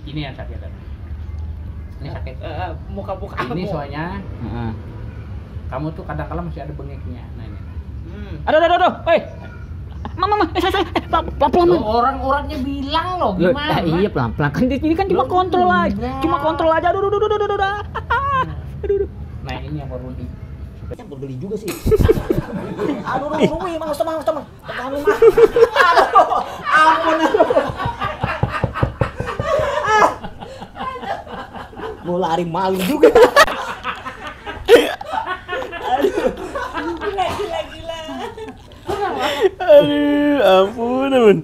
ini yang sakit kan? ini sakit uh, muka muka ini soalnya uh, kamu tuh kadang kala masih ada bengeknya nah ini hmm. aduh aduh aduh Hey. Mama, mama, eh, saya, eh, pelan-pelan. Orang-orangnya bilang loh, gimana? Ya, iya, pelan-pelan. Kan di sini kan cuma kontrol aja. Cuma kontrol aja. Aduh, aduh, aduh, aduh, aduh. Aduh, aduh. Nah, ini yang beli. di yang beli juga sih. aduh, aduh, aduh, aduh, aduh, aduh, aduh, aduh, aduh, aduh, aduh, aduh, aduh, aduh, gue lari malu juga aduh ampun ampun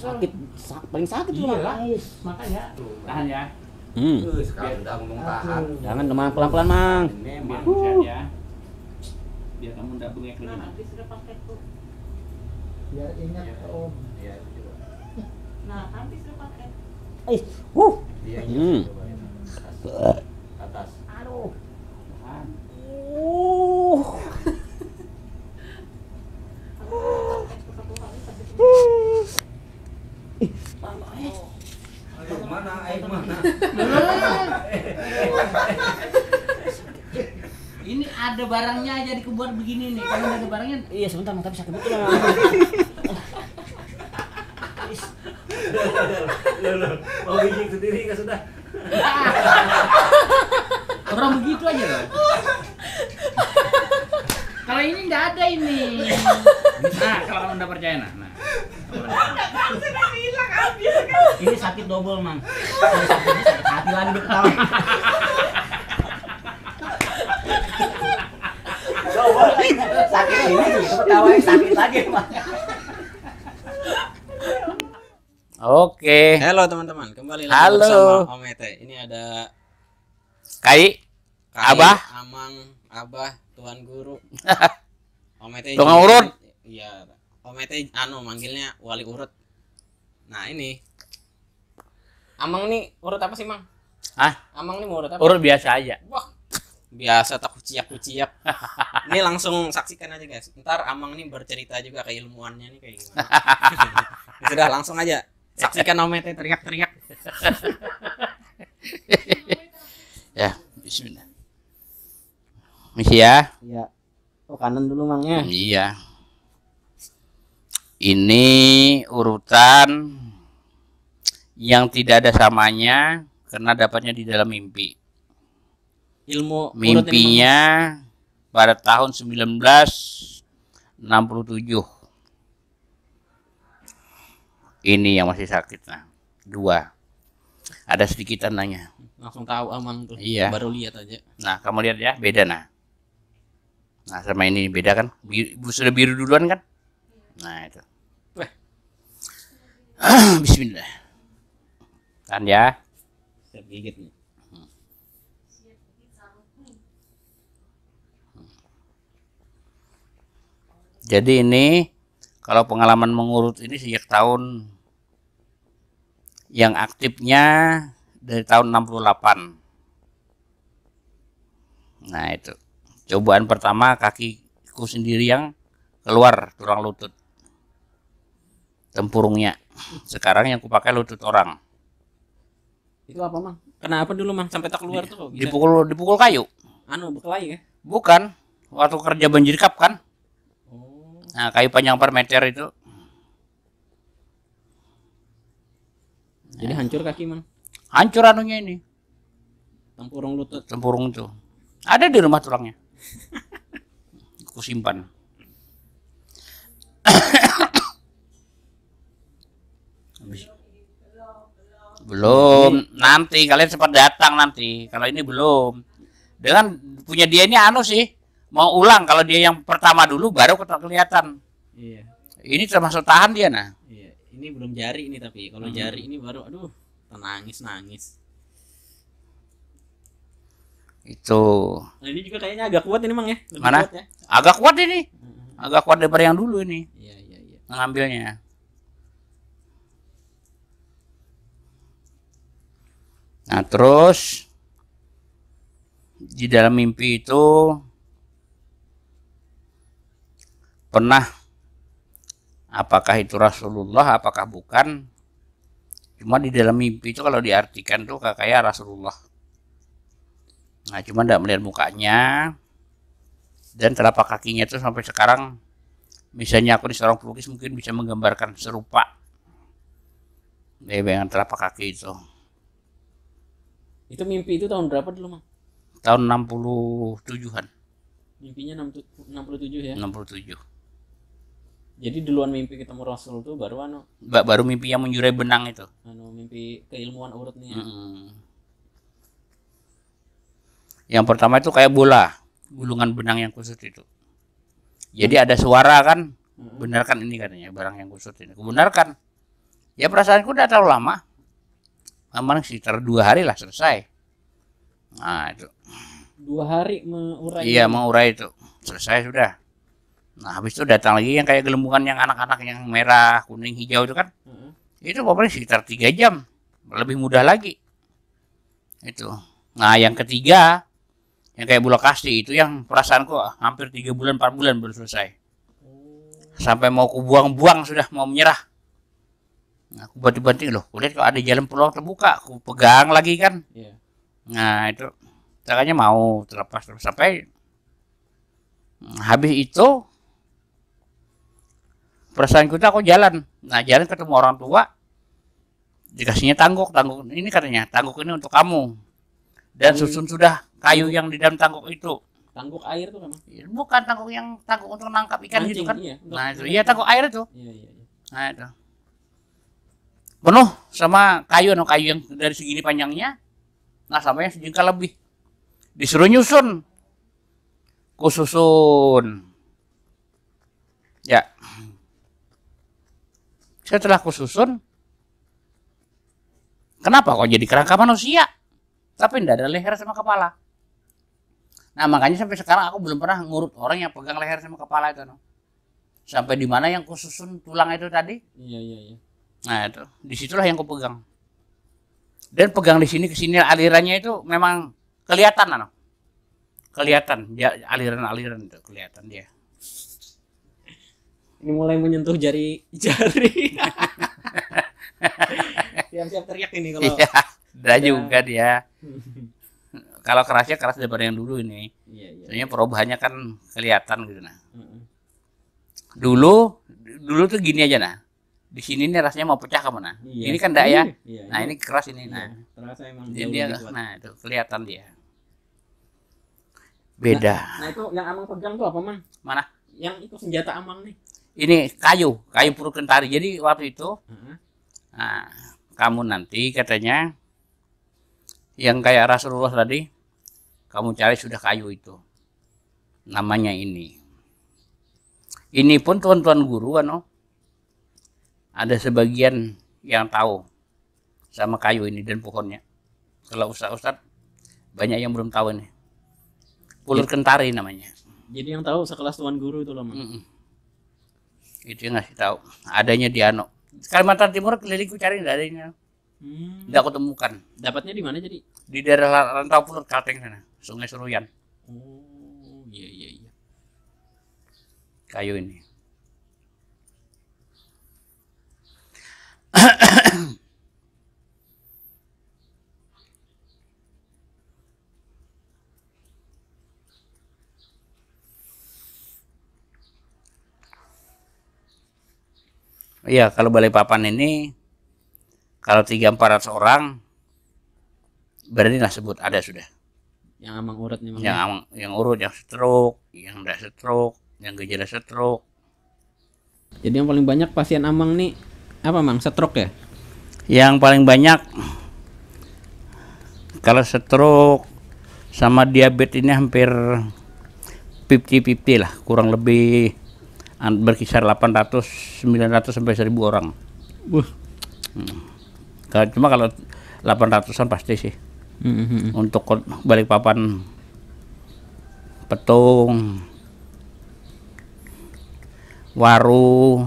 sakit sak, paling sakit tuh iya, makanya tahan ya Hmm. Sekarang Jangan teman pelan-pelan, Mang. Memang ya. Biar kamu enggak bengek nah, lagi. Nah, ingat ya. Om. Nah, habis Eh, uh. Hmm atas aduh uh. mana air mana ini ada barangnya aja dikebuat begini nih kalau ada barangnya iya sebentar mata bisa kebetul lo mau bikin sendiri nggak sudah Orang begitu aja lah. kalau ini nggak ada ini. Nah, kalau kamu udah percaya nah. nah. Ini sakit double, Mang. sakit, sakit hati lagi di kepala. sakit ini, ketawa sakit lagi, Mang. Oke. Halo teman-teman, kembali lagi Halo. bersama Om Ete. Ini ada Kai, Kai Abah, Amang, Abah, Tuan Guru. Om Ete. Tuan urut. Iya. Om Ete anu manggilnya wali urut. Nah, ini. Amang nih urut apa sih, Mang? Hah? Amang nih mau urut apa? Urut biasa aja. Wah, biasa tak kuciak kuciak ini langsung saksikan aja guys ntar amang nih bercerita juga keilmuannya nih kayak gimana sudah langsung aja Saksikan Omete teriak-teriak. ya, bismillah. Misi ya. Iya. Oh, kanan dulu mangnya. Iya. Ini urutan yang tidak ada samanya karena dapatnya di dalam mimpi. Ilmu mimpinya ilmu. pada tahun 1967 ini yang masih sakit nah dua ada sedikit tandanya langsung tahu aman tuh iya baru lihat aja nah kamu lihat ya beda nah nah sama ini beda kan biru, sudah biru duluan kan nah itu Bismillah tahan ya siap gigit nih jadi ini kalau pengalaman mengurut ini sejak tahun yang aktifnya dari tahun 68. Nah, itu. Cobaan pertama kakiku sendiri yang keluar tulang lutut tempurungnya. Sekarang yang kupakai lutut orang. Itu apa, Mang? Kenapa dulu, Mang, sampai tak keluar Di, iya. tuh? Dipukul dipukul kayu. Anu, berkelahi ya? Bukan. Waktu kerja banjir kap kan? Nah, kayu panjang per meter itu. Jadi hancur kaki, mana? Hancur anunya ini. Tempurung lutut. Tempurung itu. Ada di rumah tulangnya. Aku simpan. Belum. Nanti kalian sempat datang nanti. Kalau ini belum. Dengan punya dia ini anu sih mau ulang kalau dia yang pertama dulu baru kelihatan iya ini termasuk tahan dia nah iya ini belum jari ini tapi kalau hmm. jari ini baru aduh nangis nangis itu nah, ini juga kayaknya agak kuat ini mang ya Lebih mana kuat ya. agak kuat ini hmm. agak kuat daripada yang dulu ini iya iya iya ngambilnya nah terus di dalam mimpi itu pernah apakah itu Rasulullah apakah bukan cuma di dalam mimpi itu kalau diartikan tuh kayak Rasulullah nah cuma tidak melihat mukanya dan telapak kakinya itu sampai sekarang misalnya aku di seorang pelukis mungkin bisa menggambarkan serupa dengan telapak kaki itu itu mimpi itu tahun berapa dulu mah tahun 67-an mimpinya 67 ya 67 jadi duluan mimpi ketemu Rasul tuh baru anu. Ba baru mimpi yang menjurai benang itu. Anu mimpi keilmuan urutnya. Hmm. Yang pertama itu kayak bola, gulungan benang yang kusut itu. Jadi hmm. ada suara kan, hmm. benarkan ini katanya barang yang kusut ini. Kebenarkan. Ya perasaanku udah terlalu lama. Aman sekitar dua hari lah selesai. Nah itu. Dua hari mengurai. Iya mengurai itu selesai sudah Nah, habis itu datang lagi yang kayak gelembungan yang anak-anak yang merah, kuning, hijau itu kan. Hmm. Itu pokoknya sekitar tiga jam. Lebih mudah lagi. Itu. Nah, yang ketiga, yang kayak bulu kasti itu yang perasaanku hampir tiga bulan, empat bulan baru selesai. Oh. Sampai mau kubuang buang sudah, mau menyerah. Nah, aku banting-banting loh. kulit kalau ada jalan peluang terbuka, aku pegang lagi kan. Yeah. Nah, itu. Caranya mau terlepas terlepas. sampai habis itu perasaan kita aku jalan nah jalan ketemu orang tua dikasihnya tangguk tangguk ini katanya tangguk ini untuk kamu dan hmm. susun sudah kayu yang di dalam tangguk itu tangguk air tuh memang iya, bukan tangguk yang tangguk untuk nangkap ikan Mancing, gitu kan iya, nah itu iya tangguk air itu iya, iya, iya, nah itu penuh sama kayu no kayu yang dari segini panjangnya nah sampai sejengkal lebih disuruh nyusun kususun Saya telah kususun. Kenapa kok jadi kerangka manusia? Tapi tidak ada leher sama kepala. Nah makanya sampai sekarang aku belum pernah ngurut orang yang pegang leher sama kepala itu. No. Sampai di mana yang kususun tulang itu tadi? Iya iya iya. Nah itu disitulah yang kupegang. Dan pegang di sini ke sini alirannya itu memang kelihatan, no. kelihatan ya aliran-aliran itu kelihatan dia ini mulai menyentuh jari jari siap-siap teriak ini kalau iya, Dah iya. juga dia kalau kerasnya keras daripada yang dulu ini iya, iya. soalnya iya. perubahannya kan kelihatan gitu nah dulu dulu tuh gini aja nah di sini nih rasanya mau pecah kemana iya, ini kan enggak iya, ya iya, nah ini keras ini nah terasa emang jadi dia, nah itu kelihatan dia beda nah, nah itu yang amang pegang tuh apa man mana yang itu senjata amang nih ini kayu kayu kentari. jadi waktu itu hmm. nah, kamu nanti katanya yang kayak Rasulullah tadi kamu cari sudah kayu itu namanya ini ini pun tuan-tuan guru ano ada sebagian yang tahu sama kayu ini dan pohonnya kalau ustad-ustad banyak yang belum tahu ini pulur kentari namanya jadi yang tahu sekelas tuan guru itu lama mm -mm itu yang ngasih tahu adanya di Ano Kalimantan Timur keliling cari nggak adanya hmm. nggak aku temukan dapatnya di mana jadi di daerah rantau pulut Kalteng sana Sungai Seruyan oh iya iya iya kayu ini Iya, kalau balai papan ini kalau 3-400 orang berarti lah sebut ada sudah. Yang amang urut nih, Yang amang, ya? yang urut, yang stroke, yang tidak stroke, yang gejala stroke. Jadi yang paling banyak pasien amang nih apa mang stroke ya? Yang paling banyak kalau stroke sama diabetes ini hampir pipi pipi lah, kurang lebih berkisar 800 900 sampai 1000 orang. Wah. Hmm. Cuma kalau 800-an pasti sih. Mm -hmm. Untuk balik papan Petung Waru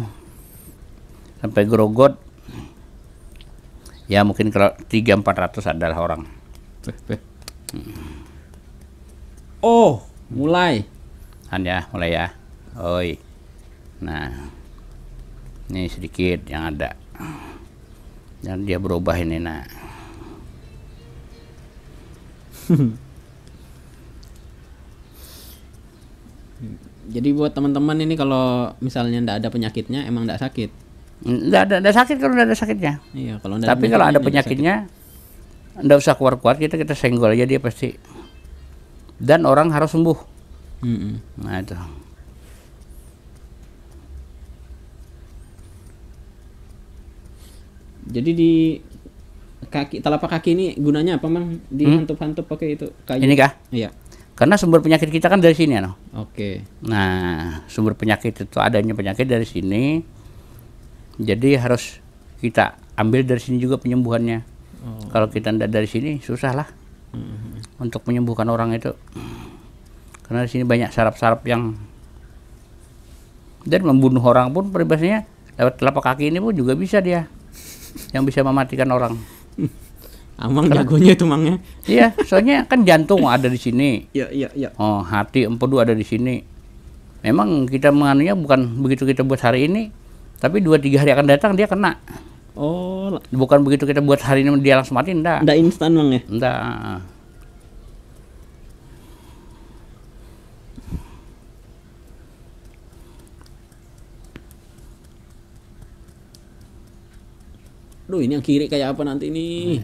sampai Grogot ya mungkin kalau 3 400 adalah orang. Oh, mulai. Kan ya, mulai ya. Oi nah ini sedikit yang ada dan dia berubah ini nak jadi buat teman-teman ini kalau misalnya ndak ada penyakitnya emang ndak sakit ndak ada ndak sakit kalau ndak ada sakitnya iya kalau ndak tapi kalau ada penyakitnya ndak usah keluar-keluar kita kita senggol aja dia pasti dan orang harus sembuh mm -mm. nah itu Jadi di kaki telapak kaki ini gunanya apa mang? Di hmm? hantup pakai itu kayu. Ini kah? Iya. Karena sumber penyakit kita kan dari sini, no. Oke. Okay. Nah, sumber penyakit itu adanya penyakit dari sini. Jadi harus kita ambil dari sini juga penyembuhannya. Oh. Kalau kita tidak dari sini, susah lah hmm untuk menyembuhkan orang itu. Karena di sini banyak sarap-sarap yang dan membunuh orang pun peribasnya lewat telapak kaki ini pun juga bisa dia yang bisa mematikan orang. Amang Karena, jagonya itu mangnya. Iya, soalnya kan jantung ada di sini. Iya, iya, iya. Oh, hati empedu ada di sini. Memang kita menganunya bukan begitu kita buat hari ini, tapi dua tiga hari akan datang dia kena. Oh. Bukan begitu kita buat hari ini dia langsung mati, enggak. Enggak instan mang ya? Enggak. lu ini yang kiri kayak apa nanti ini Hmm.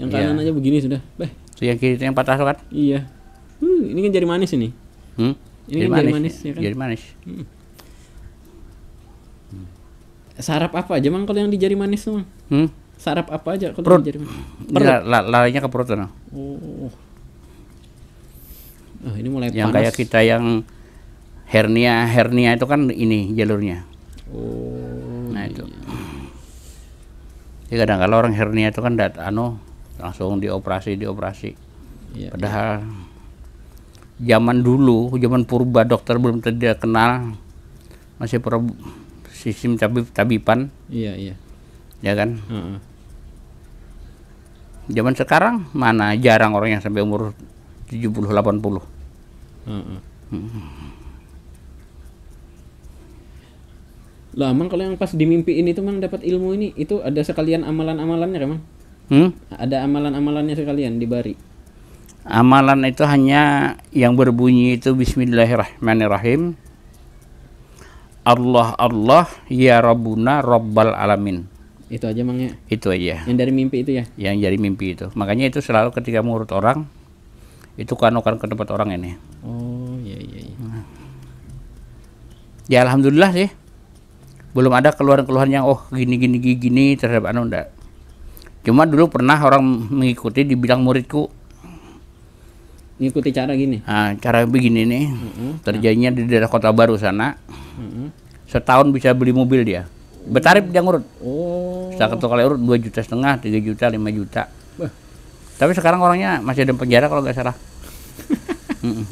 Yang iya. kanan yeah. aja begini sudah. beh So, yang kiri yang patah kan? Iya. Hmm, ini kan jari manis ini. Hmm? Ini jari kan manis, jari manis ya, kan? Jari manis. Hmm. Sarap apa aja mang kalau yang di jari manis mang? Hmm? Sarap apa aja kalau perut. di jari manis? Perut. Ya, larinya ke perut kan? Oh. Oh, ini mulai yang panas. kayak kita yang hernia hernia itu kan ini jalurnya. Oh. jadi kadang kalau orang hernia itu kan dat anu langsung dioperasi dioperasi ya, padahal ya. zaman dulu zaman purba dokter belum kenal masih pro sistem tabib tabipan. iya iya ya kan uh -uh. zaman sekarang mana jarang orang yang sampai umur 70 80 uh -uh. Hmm. Lah, emang kalau yang pas ini tuh Mang dapat ilmu ini, itu ada sekalian amalan-amalannya kan, Mang? Hmm? Ada amalan-amalannya sekalian di bari. Amalan itu hanya yang berbunyi itu bismillahirrahmanirrahim. Allah Allah ya Rabbuna Rabbal alamin. Itu aja Mang ya. Itu aja. Yang dari mimpi itu ya. Yang dari mimpi itu. Makanya itu selalu ketika menurut orang itu akan ke tempat orang ini. Oh, iya iya iya. Ya alhamdulillah sih belum ada keluhan-keluhan yang oh gini gini gini, gini terhadap anu enggak cuma dulu pernah orang mengikuti dibilang muridku mengikuti cara gini nah, cara begini nih mm -hmm. terjadinya di daerah kota baru sana mm -hmm. setahun bisa beli mobil dia bertarif dia ngurut oh. ketua kali urut 2 juta setengah 3 juta 5 juta bah. tapi sekarang orangnya masih ada penjara kalau nggak salah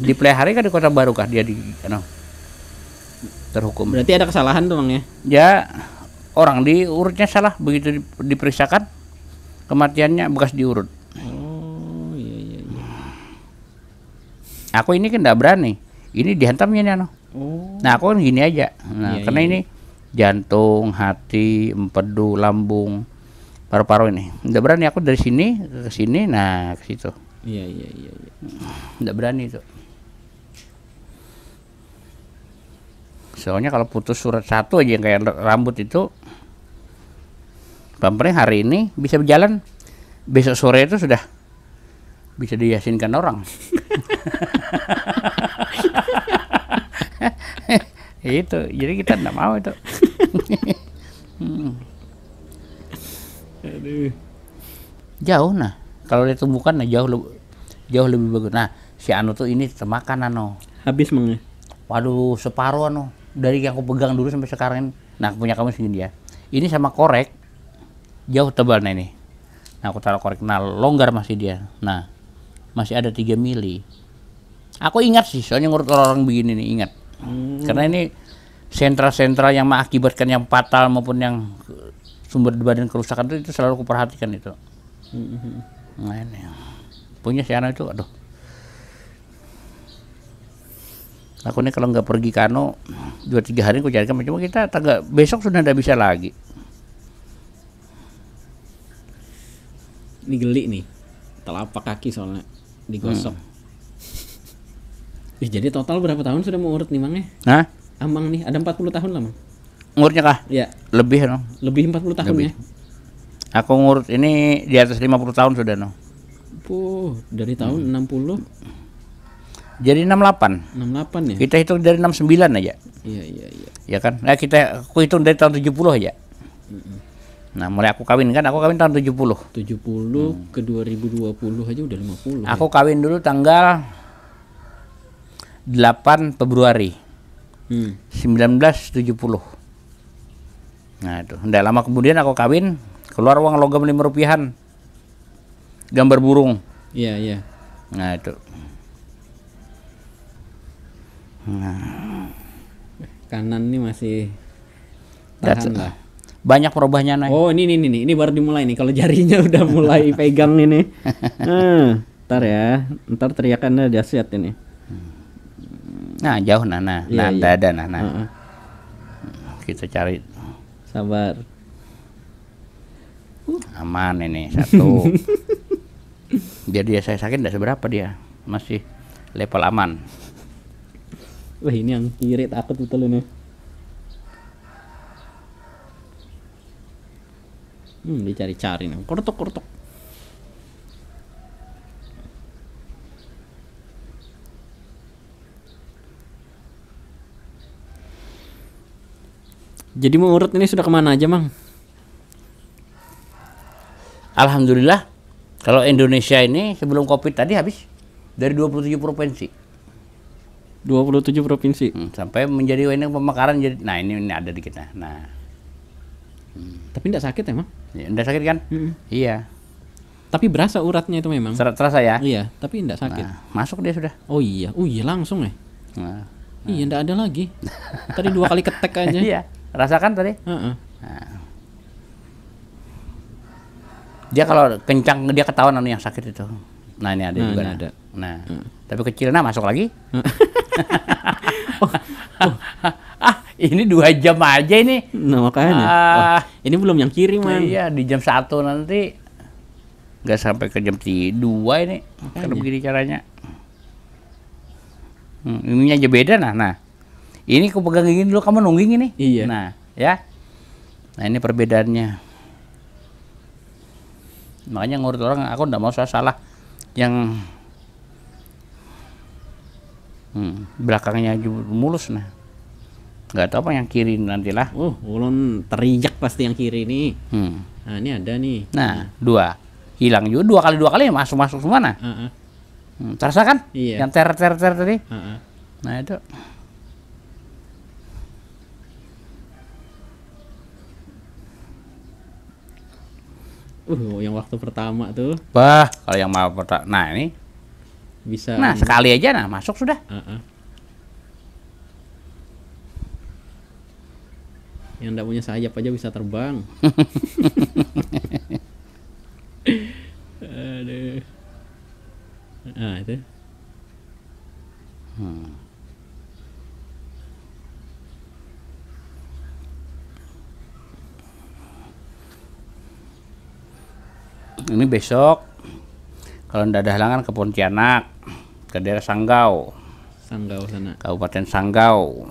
Di -mm. kan di kota baru kah dia di you anu? know terhukum. Berarti ada kesalahan tuh bang ya? Ya orang diurutnya salah begitu diperiksakan kematiannya bekas diurut. Oh iya iya. iya. Aku ini kan tidak berani. Ini dihantamnya nih Oh. Nah aku kan gini aja. Nah iya, karena iya. ini jantung, hati, empedu, lambung, paru-paru ini. Tidak berani aku dari sini ke sini, nah ke situ. Iya iya iya. Tidak iya. berani tuh. soalnya kalau putus surat satu aja yang kayak rambut itu bumpernya hari ini bisa berjalan besok sore itu sudah bisa diyasinkan orang itu jadi kita tidak mau itu jauh nah kalau ditemukan nah jauh lebih jauh lebih bagus nah si anu tuh ini termakan anu habis mengi ya? waduh separuh anu dari yang aku pegang dulu sampai sekarang nah punya kamu segini dia. ini sama korek jauh tebal nah ini nah aku taruh korek nah longgar masih dia nah masih ada 3 mili aku ingat sih soalnya ngurut orang-orang begini nih ingat hmm. karena ini sentra-sentra yang mengakibatkan yang fatal maupun yang sumber badan kerusakan itu, itu selalu perhatikan itu hmm, hmm, hmm. nah ini punya si anak itu aduh aku nih kalau nggak pergi kano dua tiga hari aku carikan cuma kita tangga besok sudah tidak bisa lagi ini geli nih telapak kaki soalnya digosok hmm. Ih, jadi total berapa tahun sudah mau urut nih mang ya Hah? amang ah, nih ada empat puluh tahun lah mang ngurutnya kah ya lebih no lebih empat puluh tahun lebih. ya aku ngurut ini di atas lima puluh tahun sudah no Puh, dari tahun hmm. 60 jadi 68. 68 ya. Kita hitung dari 69 aja. Iya, iya, iya. Ya kan? Nah, kita aku hitung dari tahun 70 aja. Mm -mm. Nah, mulai aku kawin kan, aku kawin tahun 70. 70 hmm. ke 2020 aja udah 50. Aku ya? kawin dulu tanggal 8 Februari. Hmm. 1970. Nah, itu. Enggak lama kemudian aku kawin, keluar uang logam 5 rupiahan. Gambar burung. Iya, iya. Nah, itu. Nah. Kanan ini masih tahan lah. Banyak perubahannya naik. Oh, ini ini ini ini baru dimulai nih kalau jarinya udah mulai pegang ini. Hmm, ntar ya, ntar teriakannya siat ini. Nah, jauh Nana. Iya, nah, iya, ada iya. Nana. Uh -uh. Kita cari. Sabar. Uh. Aman ini satu. Biar dia saya sakit tidak seberapa dia. Masih level aman wah ini yang kiri takut betul ini hmm dicari-cari nih kortok kortok Jadi urut ini sudah kemana aja, Mang? Alhamdulillah, kalau Indonesia ini sebelum COVID tadi habis dari 27 provinsi. 27 provinsi. Hmm, sampai menjadi ini pemekaran jadi nah ini ini ada di kita. Nah. Hmm. Tapi tidak sakit emang? Ya, enggak sakit kan? Hmm. Iya. Tapi berasa uratnya itu memang. Ser terasa ya? Iya, tapi tidak sakit. Nah, masuk dia sudah. Oh iya. Oh iya langsung ya. Nah, nah. Iya, enggak ada lagi. tadi dua kali ketek aja. iya. Rasakan tadi? Uh -uh. Nah. Dia kalau kencang dia ketahuan anu yang sakit itu. Nah, ini ada nah, juga. Nah. ada. Nah. Hmm. Tapi nah masuk lagi. oh, oh. ah ini dua jam aja ini. Nah makanya. Ah, ini belum yang kiri man. Iya di jam satu nanti nggak sampai ke jam dua ini karena begini caranya. Hmm, ini aja beda nah. Nah ini aku pegang ini dulu kamu nungging ini. Iya. Nah ya. Nah ini perbedaannya. Makanya ngurut orang aku nggak mau salah, salah yang hmm. belakangnya mulus nah nggak tahu apa yang kiri nantilah oh ulon teriak pasti yang kiri ini hmm. nah ini ada nih nah dua hilang juga dua kali dua kali masuk masuk semua nah uh -uh. Hmm, terasa kan iya. yang ter ter ter tadi uh -uh. nah itu Uh, yang waktu pertama tuh. Wah, kalau yang mau pertama. Nah, ini bisa nah ambil. sekali aja nah masuk sudah uh -uh. yang tidak punya sayap aja bisa terbang Aduh. Nah, itu. Hmm. Ini besok kalau tidak ada halangan ke Pontianak ke daerah Sanggau Sanggau sana Kabupaten Sanggau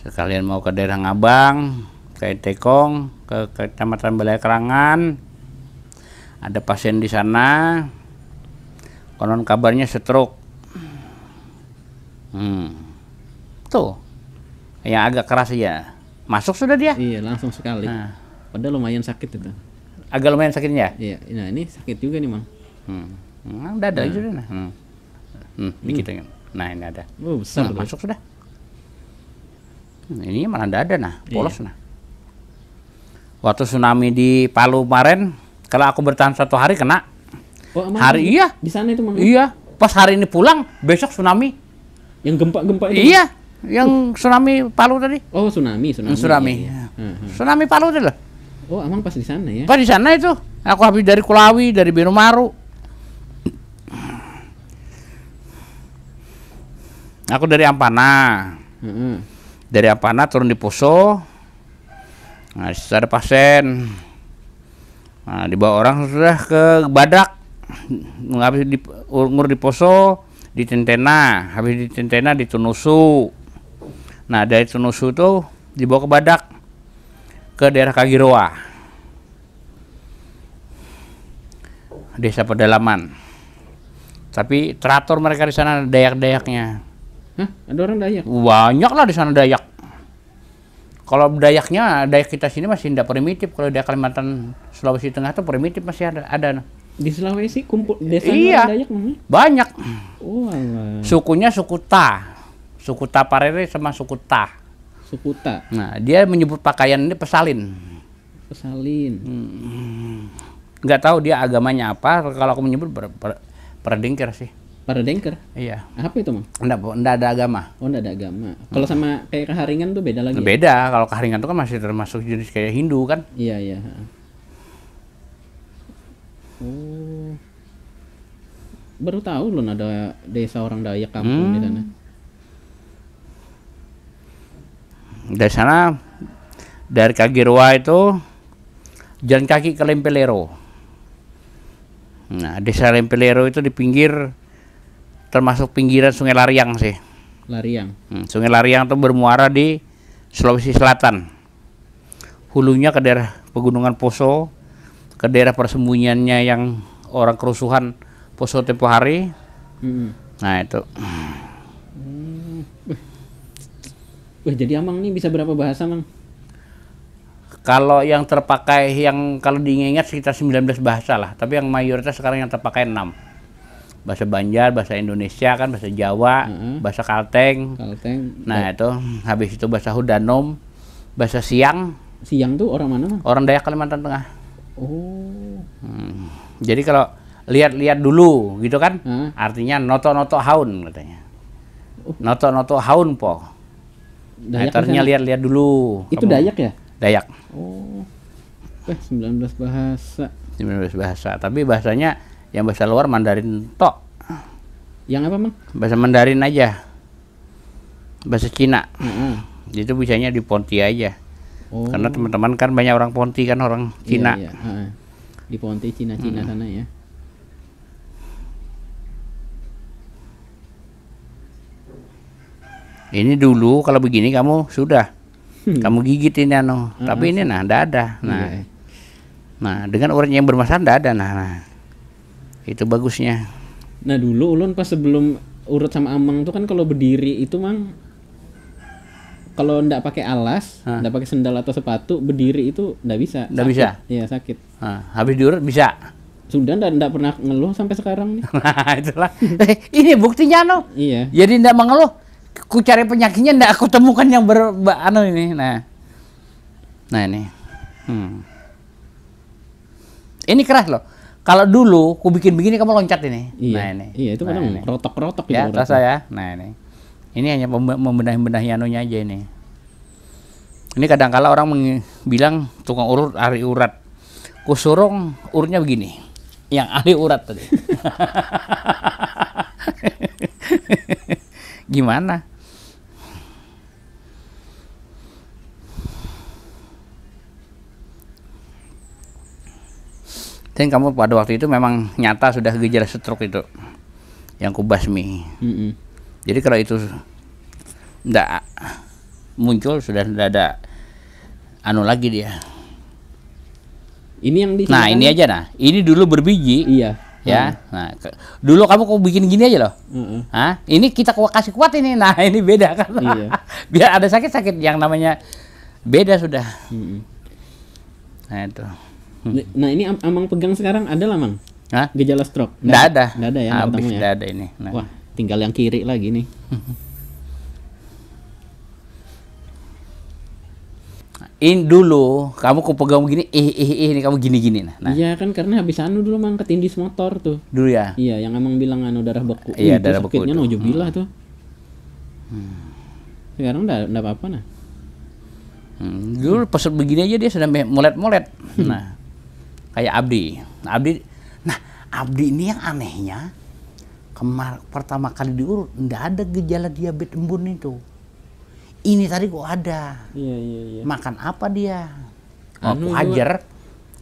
sekalian mau ke daerah Ngabang ke Tekong ke Kecamatan Balai Kerangan ada pasien di sana konon kabarnya setruk, hmm. tuh yang agak keras ya Masuk sudah dia? Iya, langsung sekali. Nah. Padahal lumayan sakit itu. Agak lumayan sakitnya? Ya? Iya. Nah, ini sakit juga nih, Mang. Hmm. hmm nah, ada nah. juga nah. Hmm. Hmm, hmm. Nah, ini ada. Uh, besar. Nah, masuk sudah. Hmm, ini malah ada, nah, iya. polos iya. nah. Waktu tsunami di Palu kemarin, kalau aku bertahan satu hari kena. Oh, emang hari iya. Di sana itu, Mang. Iya. Pas hari ini pulang, besok tsunami. Yang gempa-gempa itu. Iya yang tsunami Palu tadi. Oh, tsunami, tsunami. Tsunami. Iya, iya. ya, Tsunami Palu tadi lah. Oh, emang pas di sana ya. Pas di sana itu. Aku habis dari Kulawi, dari Maru. Aku dari Ampana. Uh Dari Ampana turun di Poso. Nah, ada pasien. Nah, dibawa orang sudah ke Badak. Habis di, umur di Poso, di Tentena, habis di Tentena di Tunusu. Nah dari Tunusu itu dibawa ke Badak ke daerah Kagiroa desa pedalaman tapi teratur mereka di sana dayak-dayaknya Hah? ada orang dayak banyak lah di sana dayak kalau dayaknya dayak kita sini masih tidak primitif kalau dayak Kalimantan Sulawesi Tengah tuh primitif masih ada ada di Sulawesi kumpul desa iya, dayak banyak oh, Allah. sukunya suku Ta Suku Taparere sama suku Ta. Suku Ta. Nah, dia menyebut pakaian ini pesalin. Pesalin. Hmm. tahu dia agamanya apa. Kalau aku menyebut per, per, perdengker sih. Paradengker? Iya. Apa itu, Mang? Enggak, enggak ada agama. Oh, enggak ada agama. Kalau sama kayak keharingan tuh beda lagi. Ya? Beda. Ya? Kalau keharingan tuh kan masih termasuk jenis kayak Hindu kan? Iya, iya, Oh. Baru tahu loh ada desa orang Dayak kampung hmm. di sana. dari sana dari Kagirwa itu jalan kaki ke Lempelero nah desa Lempelero itu di pinggir termasuk pinggiran Sungai Lariang sih Lariang hmm, Sungai Lariang itu bermuara di Sulawesi Selatan hulunya ke daerah pegunungan Poso ke daerah persembunyiannya yang orang kerusuhan Poso tempo hari -hmm. nah itu Wah jadi Amang nih bisa berapa bahasa Mang? Kalau yang terpakai yang kalau diingat sekitar 19 bahasa lah, tapi yang mayoritas sekarang yang terpakai 6 bahasa Banjar, bahasa Indonesia kan, bahasa Jawa, mm -hmm. bahasa Kalteng. Kalteng. Nah, itu habis itu bahasa Hudanom, bahasa Siang. Siang tuh orang mana, Mang? Orang Dayak Kalimantan Tengah. Oh. Hmm. Jadi kalau lihat-lihat dulu gitu kan, artinya noto-noto haun katanya. Oh. Noto-noto haun po. Dayaknya lihat-lihat dulu. Itu kamu. Dayak ya? Dayak. Oh. Eh, 19 bahasa. 19 bahasa. Tapi bahasanya yang bahasa luar Mandarin tok. Yang apa, Mang? Bahasa Mandarin aja. Bahasa Cina. Mm -hmm. Itu bisanya di Ponti aja. Oh. Karena teman-teman kan banyak orang Ponti kan orang iya, Cina. Iya, iya. Di Ponti Cina-Cina hmm. sana ya. ini dulu kalau begini kamu sudah hmm. kamu gigit ini anu hmm. tapi ini nah ada. nah iya. nah dengan orang yang bermasalah ada nah, nah itu bagusnya nah dulu ulun pas sebelum urut sama amang tuh kan kalau berdiri itu mang kalau ndak pakai alas, ndak pakai sendal atau sepatu, berdiri itu ndak bisa. Ndak bisa. Iya, sakit. Ha. habis diurut bisa. Sudah ndak ndak pernah ngeluh sampai sekarang nih. nah, itulah. Eh, ini buktinya no. Iya. Jadi ndak mengeluh ku cari penyakitnya ndak aku temukan yang ber anu ini nah nah ini hmm. ini keras loh kalau dulu ku bikin begini kamu loncat ini iya, nah ini iya itu nah, kadang rotok rotok ya gitu, terasa ya nah ini ini hanya membenahi benahi anunya aja ini ini kadang kala orang bilang tukang urut ahli urat Ku surung urutnya begini yang ahli urat tadi gimana dan kamu pada waktu itu memang nyata sudah gejala stroke itu yang kubasmi mm -hmm. jadi kalau itu ndak muncul sudah tidak ada anu lagi dia ini yang nah ini aja nah ini dulu berbiji iya ya. Hmm. Nah, ke, dulu kamu kok bikin gini aja loh. Hmm. Hah? Ini kita kasih kuat ini. Nah, ini beda kan. Iya. Biar ada sakit-sakit yang namanya beda sudah. Hmm. Nah, itu. Nah, hmm. nah, ini am Amang pegang sekarang ada lah, Mang? Hah? Gejala stroke? Nggak ada. Nggak ada ya? Habis, ya? nggak ada ini. Nah. Wah, tinggal yang kiri lagi nih. in dulu kamu kok pegang begini eh eh eh ini kamu gini gini nah, nah iya kan karena habis anu dulu mang ketindis motor tuh dulu ya iya yang emang bilang anu darah beku iya itu darah beku sakitnya nojo bila hmm. tuh hmm. sekarang udah udah apa apa nah hmm. dulu pesut begini aja dia sudah molet molet hmm. nah kayak Abdi Abdi nah Abdi ini yang anehnya kemar pertama kali diurut nggak ada gejala diabetes embun itu ini tadi kok ada. Iya, iya, iya. Makan apa dia? Anu aku hajar.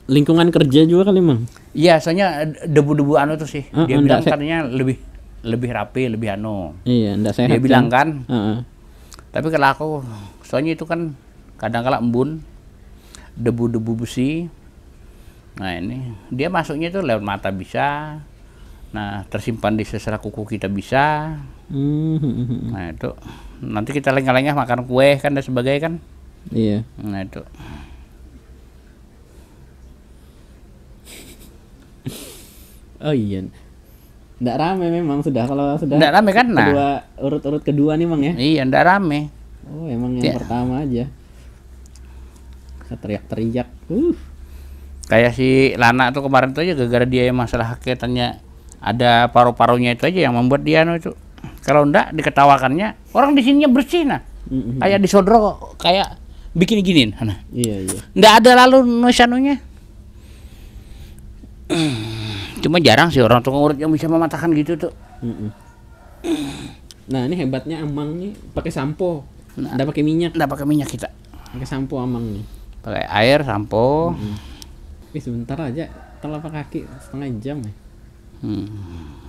lingkungan kerja juga kali, Mang. Iya, soalnya debu-debu anu tuh sih. Uh, dia ah, bilang katanya lebih lebih rapi, lebih anu. Iya, enggak sehat. Dia bilang kan. Uh -uh. Tapi kalau aku soalnya itu kan kadang kala embun debu-debu besi. Nah, ini dia masuknya itu lewat mata bisa. Nah, tersimpan di sesera kuku kita bisa. Hmm, hmm, hmm, nah, itu nanti kita lengah makan kue kan dan sebagainya kan iya nah itu oh iya ndak rame memang sudah kalau sudah ndak rame kan nah kedua urut-urut kedua nih mang ya iya ndak rame oh emang yang ya. pertama aja teriak-teriak uh kayak si Lana tuh kemarin tuh aja gara-gara dia masalah kaitannya ada paru-parunya itu aja yang membuat dia itu kalau ndak diketawakannya orang di sininya bersih nah. Mm -hmm. Kayak disodro kayak bikin gini nah. Iya iya. ndak ada lalu nusanunya. Cuma jarang sih orang tukang urut yang bisa mematahkan gitu tuh. Mm mm Nah, ini hebatnya amang nih pakai sampo. Nah, pakai minyak. ndak pakai minyak kita. Pakai sampo amang nih. Pakai air, sampo. Mm -hmm. Eh, sebentar aja telapak kaki setengah jam ya. Hmm.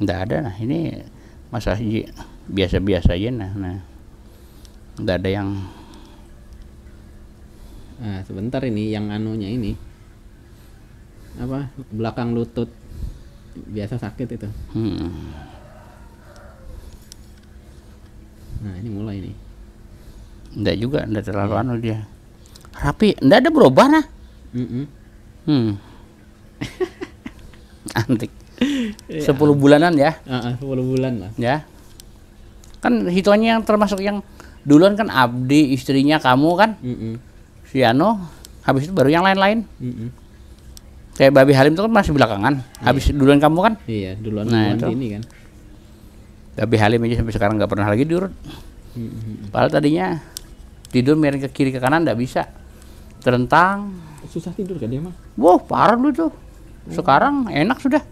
Enggak ada nah ini masa haji biasa-biasa aja nah nah Enggak ada yang nah, sebentar ini yang anunya ini apa belakang lutut biasa sakit itu hmm. nah ini mulai ini Enggak juga enggak terlalu iya. anu dia rapi enggak ada berubah nah mm -mm. hmm antik Iya. sepuluh bulanan ya sepuluh bulan lah ya kan hitungannya yang termasuk yang duluan kan Abdi istrinya kamu kan mm -mm. Siano habis itu baru yang lain-lain mm -mm. kayak Babi Halim itu kan masih belakangan iya. habis duluan kamu kan iya duluan nah, itu. ini kan Babi Halim aja sampai sekarang nggak pernah lagi diurut mm padahal tadinya tidur miring ke kiri ke kanan nggak bisa terentang susah tidur kan dia mah wah parah dulu tuh oh. sekarang enak sudah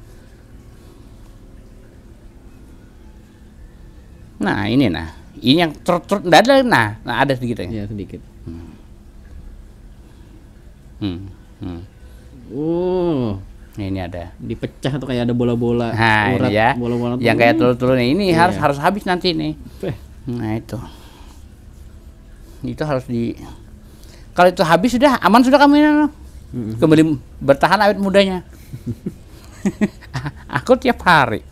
Nah ini nah, ini yang trut trut tidak ada nah, nah ada sedikit ya. sedikit. Hmm. Hmm. Hmm. Oh. Nah, ini ada. Dipecah tuh kayak ada bola-bola. Nah, ini ya. Bola-bola yang kayak hmm. telur-telur ini iya. harus harus habis nanti nih. Eh. Nah itu. Itu harus di. Kalau itu habis sudah aman sudah kamu ini. Hmm. Kembali bertahan awet mudanya. Aku tiap hari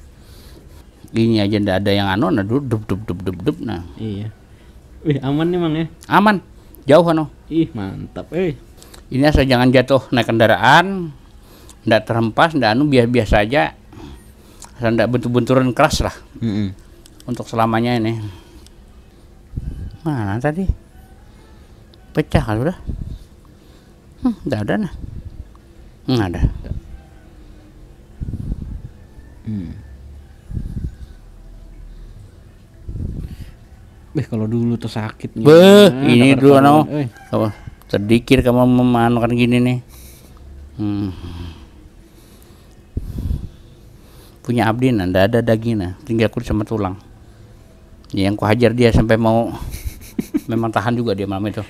ini aja ndak ada yang anu nah dup dup dup dup dup, dup nah iya Wih, aman nih mang ya aman jauh anu ih mantap eh ini asal jangan jatuh naik kendaraan ndak terhempas ndak anu biasa biasa aja asal ndak bentur-benturan keras lah mm -hmm. untuk selamanya ini mana tadi pecah kan udah hmm, ndak ada nah nggak ada hmm. Beh kalau dulu tuh sakit nih. Beh, nah, ini dulu no. Eh. Apa? Sedikit kamu memanukan gini nih. Hmm. Punya abdi nanda ada dagingnya, tinggal kulit sama tulang. Ya, yang kuhajar dia sampai mau memang tahan juga dia malam itu.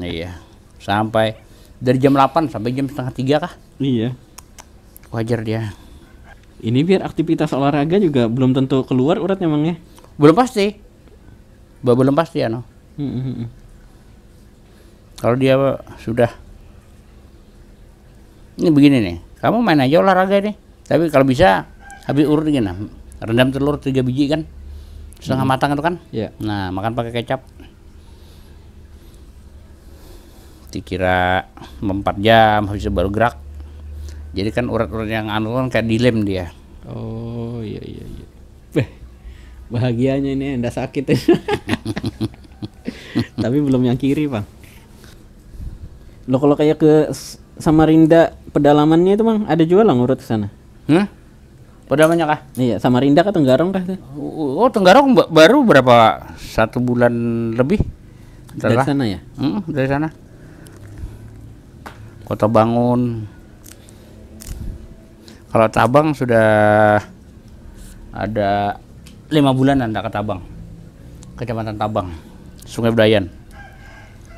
iya. Sampai dari jam 8 sampai jam setengah tiga kah? Iya. Wajar dia. Ini biar aktivitas olahraga juga belum tentu keluar uratnya emangnya. Belum pasti babu lempas dia no hmm, hmm, hmm. kalau dia sudah ini begini nih kamu main aja olahraga ini, tapi kalau bisa habis urut gini nah. rendam telur tiga biji kan setengah hmm. matang itu kan yeah. nah makan pakai kecap dikira empat jam habis itu baru gerak jadi kan urat-urat yang anu kan kayak dilem dia oh iya iya, iya bahagianya ini enggak sakit tapi belum yang kiri bang lo kalau kayak ke Samarinda pedalamannya itu bang ada jual ngurut ke sana Hah? pedalamannya kah iya Samarinda kah Tenggarong kah oh, oh Tenggarong baru berapa satu bulan lebih Setelah. dari sana ya hmm, dari sana kota bangun kalau Tabang sudah ada lima bulanan anda ke Tabang kecamatan Tabang Sungai Bedayan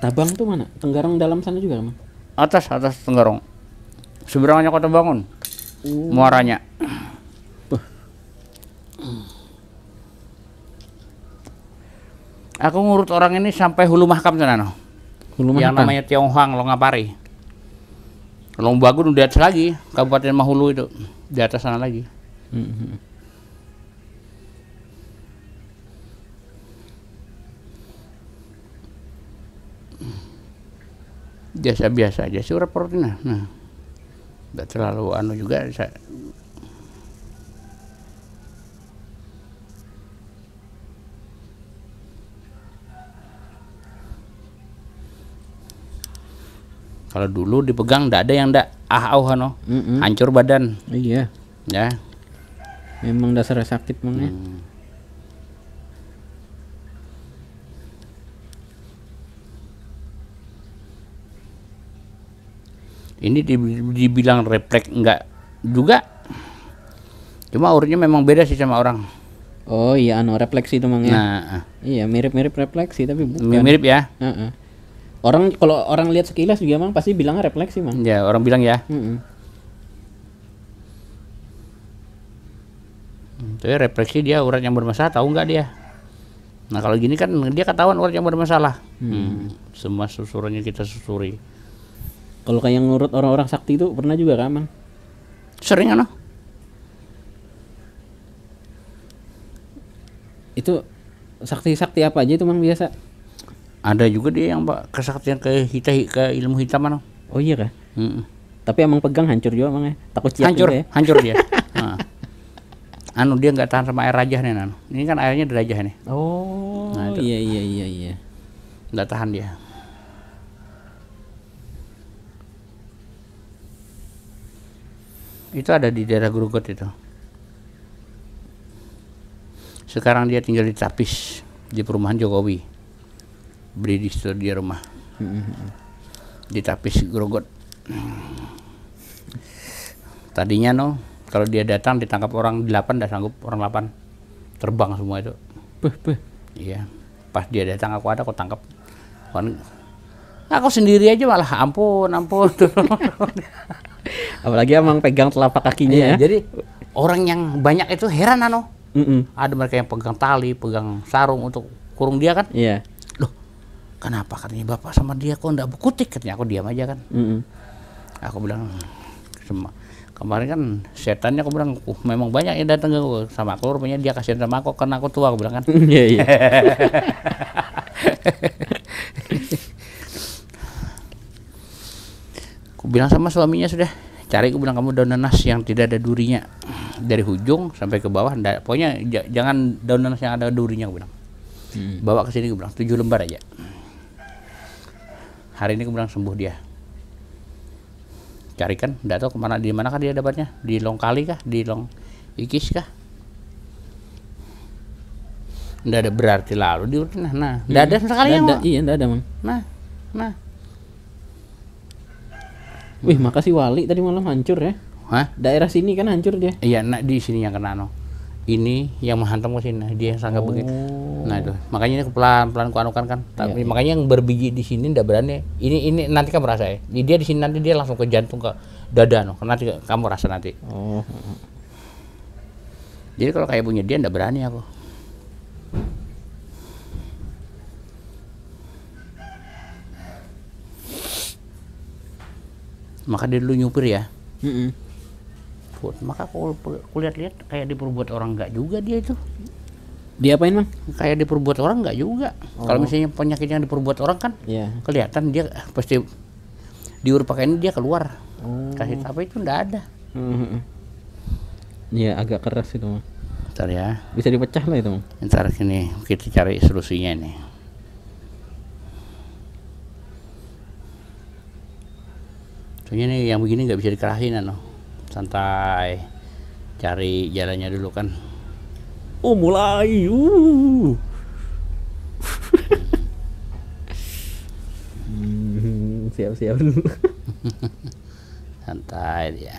Tabang tuh mana Tenggarong dalam sana juga kan atas atas Tenggarong seberangnya kota bangun uh. muaranya aku ngurut orang ini sampai hulu mahkam sana no hulu mahkam. yang namanya Tionghoang Longapari Longbagun udah atas lagi Kabupaten Mahulu itu di atas sana lagi mm -hmm. hmm, hmm. biasa-biasa aja sih raportnya nah nggak terlalu anu juga saya kalau dulu dipegang tidak ada yang tidak ah auh no mm -mm. hancur badan iya ya memang dasar sakit mang ya. hmm. ini dibilang refleks enggak juga cuma urutnya memang beda sih sama orang oh iya anu refleksi itu mang ya nah, ah. iya mirip mirip refleksi tapi bukan mirip, -mirip ya uh -uh. orang kalau orang lihat sekilas juga mang pasti bilang refleksi mang ya orang bilang ya mm -mm. Tapi refleksi dia urat yang bermasalah tahu nggak dia? Nah kalau gini kan dia ketahuan urat yang bermasalah. Hmm. Hmm. Semua susurannya kita susuri. Kalau kayak ngurut orang-orang sakti itu pernah juga kan, Mang? Sering kan? Itu sakti-sakti apa aja itu, Mang, biasa? Ada juga dia yang Pak kesaktian ke hita ke ilmu hitam mana? Oh iya kah? Mm -mm. Tapi emang pegang hancur juga, Mang ya. Takut ciat? hancur, juga, ya. Hancur dia. nah. Anu dia nggak tahan sama air rajah nih, anu. Ini kan airnya derajah nih. Oh, nah, iya iya iya iya. Nggak tahan dia. itu ada di daerah Grugot itu sekarang dia tinggal di Tapis di perumahan Jokowi beli di situ dia rumah mm-hmm. di Tapis Grogot tadinya no kalau dia datang ditangkap orang 8 dah sanggup orang 8 terbang semua itu beh beh iya pas dia datang aku ada aku tangkap aku sendiri aja malah ampun ampun apalagi emang pegang telapak kakinya iya, ya, jadi orang yang banyak itu heran ano mm -mm. ada mereka yang pegang tali pegang sarung untuk kurung dia kan iya yeah. loh kenapa katanya bapak sama dia kok ndak berkutik katanya aku diam aja kan mm -mm. aku bilang semua kemarin kan setannya aku bilang uh, memang banyak yang datang ke aku sama aku rupanya dia kasihan sama aku karena aku tua aku bilang kan iya iya aku bilang sama suaminya sudah cari gue bilang kamu daun nanas yang tidak ada durinya dari hujung sampai ke bawah nda, pokoknya jangan daun nanas yang ada durinya gue bilang hmm. bawa ke sini gue bilang tujuh lembar aja hari ini gue bilang sembuh dia carikan nggak tahu kemana di mana kah dia dapatnya di long kali kah di long ikis kah nggak ada berarti lalu di nah nah nggak hmm. ada sekali yang iya nggak ada man. nah nah Wih, makasih Wali tadi malam hancur ya. Hah? Daerah sini kan hancur dia. Iya, nak di sini yang kena no. Ini yang menghantam ke sini, dia sangat oh. begitu. Nah itu, makanya ini pelan-pelan kuanukan kan. Iya, Tapi iya, makanya yang berbiji di sini tidak berani. Ini ini nanti kamu rasa ya. Dia di sini nanti dia langsung ke jantung ke dada no. Nanti kamu rasa nanti. Oh. Jadi kalau kayak punya dia tidak berani aku. maka dia dulu nyupir ya mm-hmm. food maka aku kulihat-lihat kayak diperbuat orang nggak juga dia itu Dia apain mang Kayak diperbuat orang nggak juga. Oh. Kalau misalnya penyakitnya yang diperbuat orang kan, yeah. kelihatan dia pasti diur pakaian dia keluar. mm. Kasih tapi itu nggak ada. Mm-hmm. agak keras itu. Bentar Ntar ya. Bisa dipecah lah itu. Ntar sini kita cari solusinya nih. soalnya nih yang begini nggak bisa dikerahin ano. santai cari jalannya dulu kan oh mulai uh. Hmm, siap-siap dulu santai dia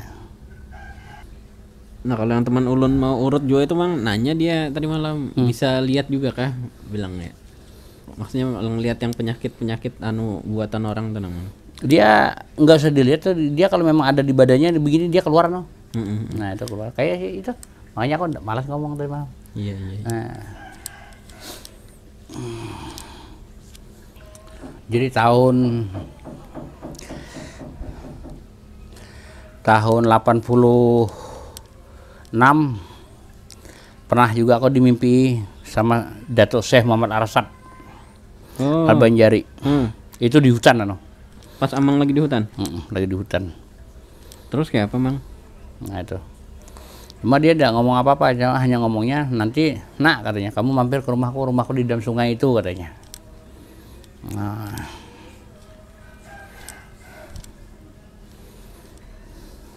nah kalau yang teman ulun mau urut juga itu mang nanya dia tadi malam hmm. bisa lihat juga kah bilangnya maksudnya ngelihat yang penyakit penyakit anu buatan orang tenang namanya dia nggak usah dilihat tuh dia kalau memang ada di badannya begini dia keluar no mm-hmm. nah itu keluar kayak itu makanya aku malas ngomong tadi malam iya iya, iya. Nah. jadi tahun tahun 86 pernah juga aku dimimpi sama Datuk Syekh Muhammad Arsad hmm. Al Banjari hmm. itu di hutan no Pas Amang lagi di hutan? Mm, lagi di hutan. Terus kayak apa, Mang? Nah itu. Cuma dia tidak ngomong apa-apa, hanya ngomongnya nanti, nak katanya, kamu mampir ke rumahku, rumahku di dalam sungai itu katanya. Nah.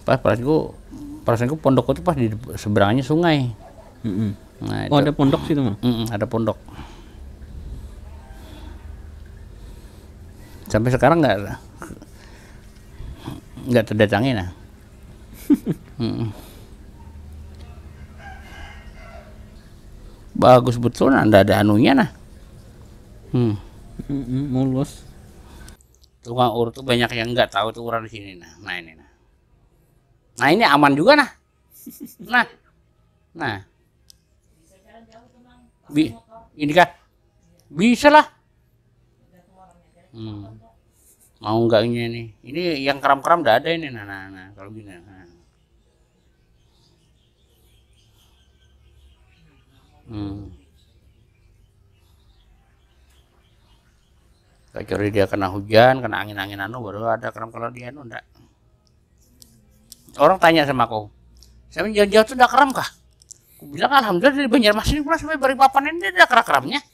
Pas pas perasaanku, perasaanku pondok itu pas di seberangnya sungai. Mm -mm. nah, oh, itu. Oh ada pondok sih tuh? Mm -mm, ada pondok. Sampai sekarang nggak nggak terdatangi nah hmm. bagus betul nah nggak ada anunya nah hmm. mulus tukang ur tuh banyak yang nggak tahu tuh orang di sini nah nah ini nah nah ini aman juga nah nah nah Bi ini kan bisa lah hmm mau enggaknya ini ini yang kram-kram udah ada ini nah, nah, nah kalau gini nah. hmm. kecuali dia kena hujan kena angin-angin anu baru ada kram kalau dia anu enggak orang tanya sama aku saya jauh-jauh tuh udah kram kah aku bilang alhamdulillah dari Banjarmasin pula sampai papan ini udah kram-kramnya.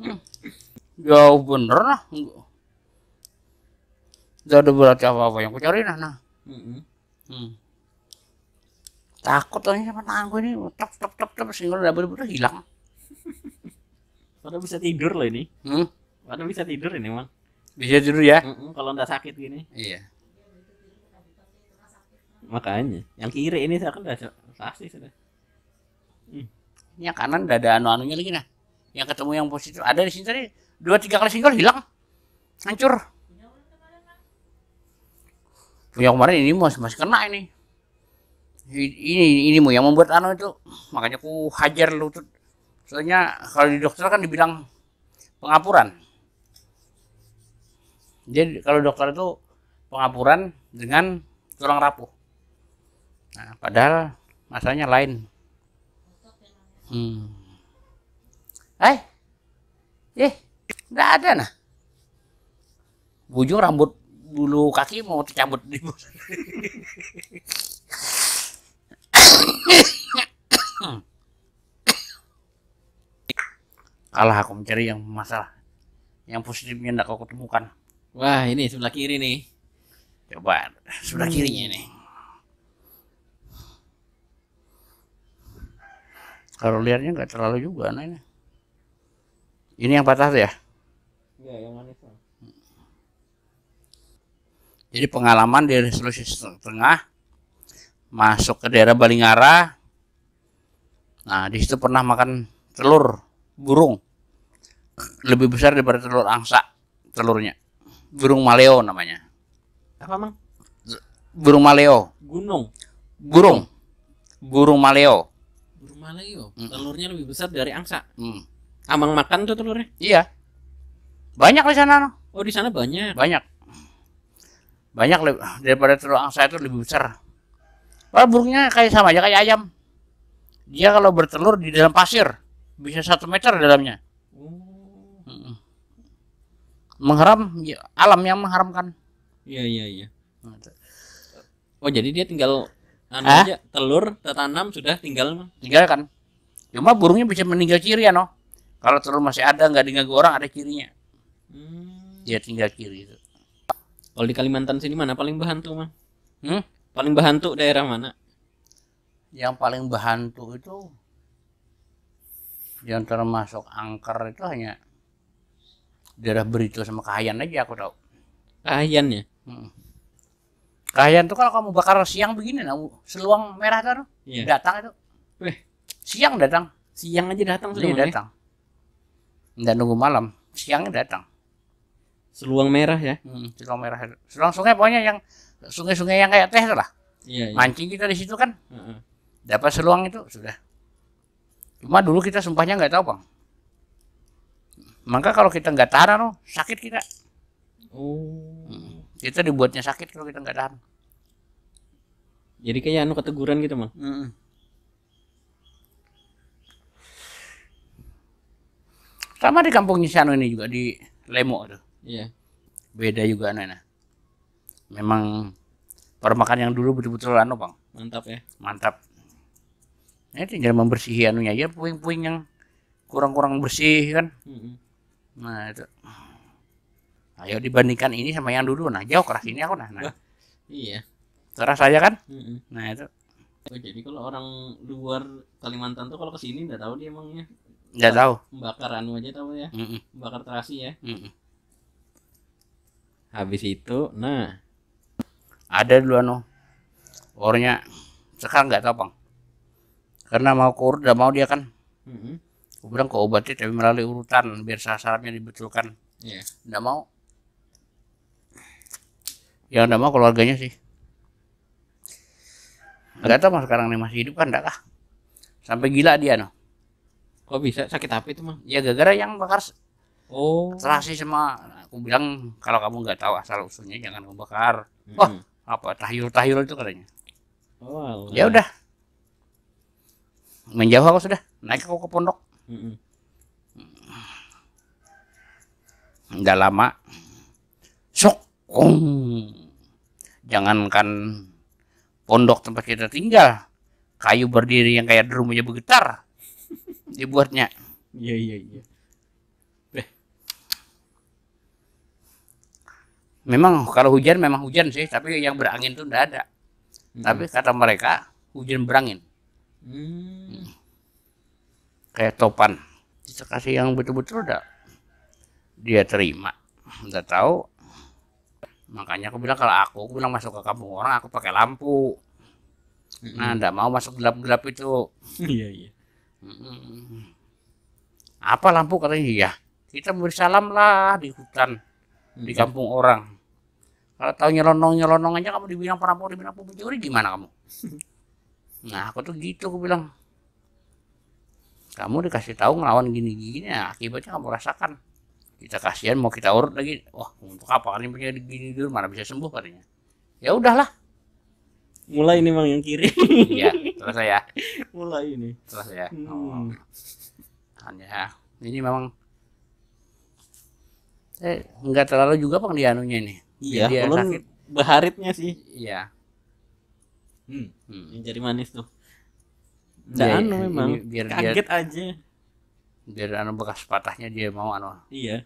hmm jauh bener lah gak ada berarti apa-apa yang aku cari nah, nah. Mm -hmm. hmm. takut lagi sama tangan gue ini tep tep tep tep single double double hilang padahal bisa tidur loh ini hmm? padahal bisa tidur ini emang bisa tidur ya kalau nggak sakit gini iya makanya yang kiri ini saya kan udah pasti sudah hmm. yang kanan udah ada anu anunya lagi nah yang ketemu yang positif ada di sini tadi dua tiga kali single hilang hancur yang kemarin ini masih masih kena ini ini ini mau yang membuat anu itu makanya ku hajar lutut soalnya kalau di dokter kan dibilang pengapuran jadi kalau dokter itu pengapuran dengan tulang rapuh nah, padahal masalahnya lain hmm. eh eh Enggak ada nah. Bujur rambut bulu kaki mau dicabut di Kalah aku mencari yang masalah. Yang positifnya enggak aku temukan. Wah, ini sebelah kiri nih. Coba sebelah kirinya nih. Kalau liarnya nggak terlalu juga nah ini. Ini yang patah ya? Ya, Jadi pengalaman di Sulawesi Tengah masuk ke daerah Balingara. Nah, di situ pernah makan telur burung lebih besar daripada telur angsa telurnya. Burung maleo namanya. Apa, Mang? Burung maleo. Gunung. Burung. Burung maleo. Burung maleo. Hmm. Telurnya lebih besar dari angsa. Hmm. Amang makan tuh telurnya? Iya. Banyak di sana. No. Oh, di sana banyak. Banyak. Banyak daripada telur angsa itu lebih besar. Wah, burungnya kayak sama aja kayak ayam. Dia kalau bertelur di dalam pasir bisa satu meter dalamnya. Oh. Mengharam ya, alam yang mengharamkan. Iya iya iya. Nah, oh jadi dia tinggal anu aja telur tertanam sudah tinggal tinggal tinggalkan. Cuma burungnya bisa meninggal ciri ya no. Kalau telur masih ada nggak diganggu orang ada cirinya ya tinggal kiri itu kalau di Kalimantan sini mana paling berhantu mah hmm? paling berhantu daerah mana yang paling berhantu itu yang termasuk angker itu hanya daerah Berito sama Kahayan aja aku tahu Kahayan ya hmm. Kahayan tuh kalau kamu bakar siang begini nah, seluang merah tuh yeah. datang itu Weh. siang datang siang aja datang iya, sudah datang ya? nggak nunggu malam siangnya datang Seluang merah ya. Hmm, seluang merah. Seluang sungai pokoknya yang sungai-sungai yang kayak teh itu lah. Iya, iya. Mancing kita di situ kan. Uh-uh. Dapat seluang itu sudah. Cuma dulu kita sumpahnya nggak tahu, Bang. Maka kalau kita nggak tahan, anu, sakit kita. Oh. Hmm. Kita dibuatnya sakit kalau kita nggak tahan. Jadi kayak anu keteguran gitu, Bang. hmm. Sama di kampung Nisano ini juga di Lemo tuh. Iya. Beda juga nah. Memang permakan yang dulu betul-betul anu, Bang. Mantap ya. Mantap. Ya tinggal membersihi anunya aja puing-puing yang kurang-kurang bersih kan. hmm Nah, itu. Ayo dibandingkan ini sama yang dulu. Nah, jauh keras ini aku nah. nah. Iya. Keras aja kan? hmm Nah, itu. Oh, jadi kalau orang luar Kalimantan tuh kalau ke sini enggak tahu dia emangnya. Enggak tahu. Bakar anu aja tahu ya. Mm-mm. Bakar terasi ya. Mm-mm habis itu nah ada dulu anu orangnya sekarang nggak tahu bang karena mau kur udah mau dia kan mm-hmm. bilang kok obatnya tapi melalui urutan biar sasarannya dibetulkan yeah. nggak mau yang nggak mau keluarganya sih nggak tahu mas sekarang nih masih hidup kan enggak kah sampai gila dia no kok bisa sakit apa itu mah ya gara-gara yang bakar Oh. Terasi semua. aku bilang kalau kamu nggak tahu asal usulnya jangan membakar. bakar. -hmm. Oh, apa tahyul tahyul itu katanya. Oh. Ya iya. udah. Menjauh aku sudah. Naik aku ke pondok. Hmm. Nggak -hmm. lama. Sok. Oh. Jangankan pondok tempat kita tinggal. Kayu berdiri yang kayak drum aja bergetar. Dibuatnya. Iya, iya, iya. memang kalau hujan memang hujan sih tapi yang berangin tuh tidak ada hmm. tapi kata mereka hujan berangin hmm. kayak topan bisa kasih yang betul-betul udah dia terima udah tahu makanya aku bilang kalau aku aku bilang masuk ke kampung orang aku pakai lampu hmm. nah tidak mau masuk gelap-gelap itu iya iya hmm. apa lampu katanya iya kita salam lah di hutan di hmm. kampung orang kalau tahu nyelonong-nyelonong aja kamu dibilang perampok, dibilang pencuri, gimana kamu? Nah, aku tuh gitu, aku bilang. Kamu dikasih tahu ngelawan gini-gini, ya, akibatnya kamu rasakan. Kita kasihan mau kita urut lagi. Wah, untuk apa kan punya gini dulu, mana bisa sembuh katanya. Ya udahlah. Mulai ini Bang yang kiri. Iya, ya terus ya. Mulai ini. Terus ya. Hmm. Oh. Hanya ini memang eh nggak terlalu juga Bang ini Iya, iya dia belum sakit. Baharitnya sih iya hmm. hmm. manis tuh Nggak iya, anu memang biar kaget dia, aja biar anu bekas patahnya dia mau anu iya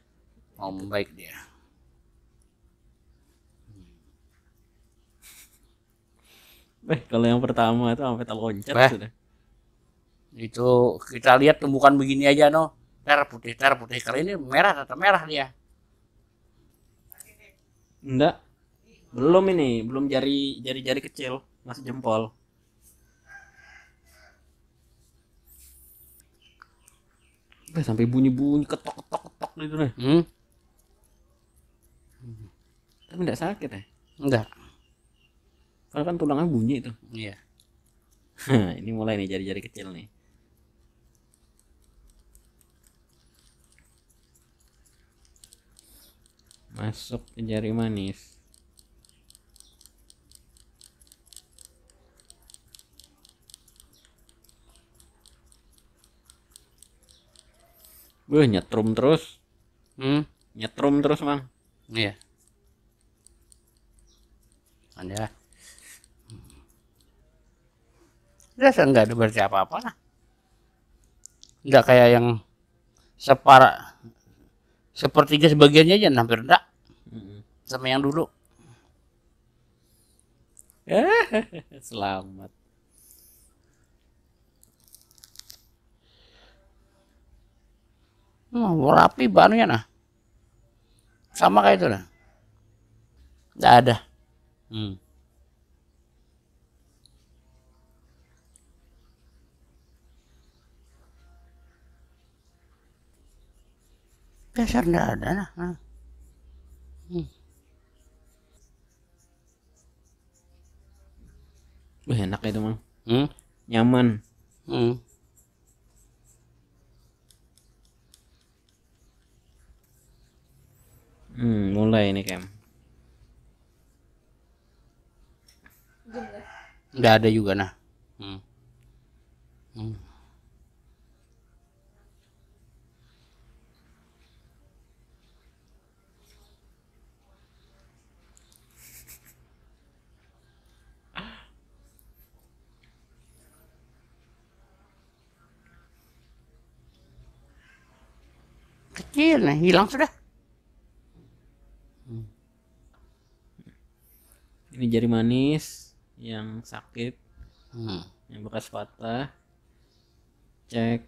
mau membaik dia Eh, kalau yang pertama itu sampai terloncat sudah. Itu kita lihat tumbukan begini aja no. Ter putih, ter putih. Kali ini merah, atau merah dia. Enggak. Belum ini, belum jari jari-jari kecil, masih jempol. Eh, sampai bunyi-bunyi ketok-ketok-ketok gitu nih. Hmm. Tapi enggak sakit ya? Enggak. Karena kan tulangnya bunyi itu. Iya. ini mulai nih jari-jari kecil nih. masuk ke jari manis Wah nyetrum terus hmm? nyetrum terus mang iya ada Biasa nggak ada berarti apa-apa lah. Nggak kayak yang separa sepertiga sebagiannya aja hampir enggak sama yang dulu selamat Wah hmm, rapi banunya, nah. Sama kayak itu nah. Enggak ada. Hmm. Dasar tidak ada. Nah. Hmm. Wah, enak itu, Mang. Hmm? Nyaman. Hmm. Hmm, mulai ini Kem. Gak ada juga nah. kecil, nah, hilang sudah. Hmm. Ini jari manis yang sakit, hmm. yang bekas patah. Cek.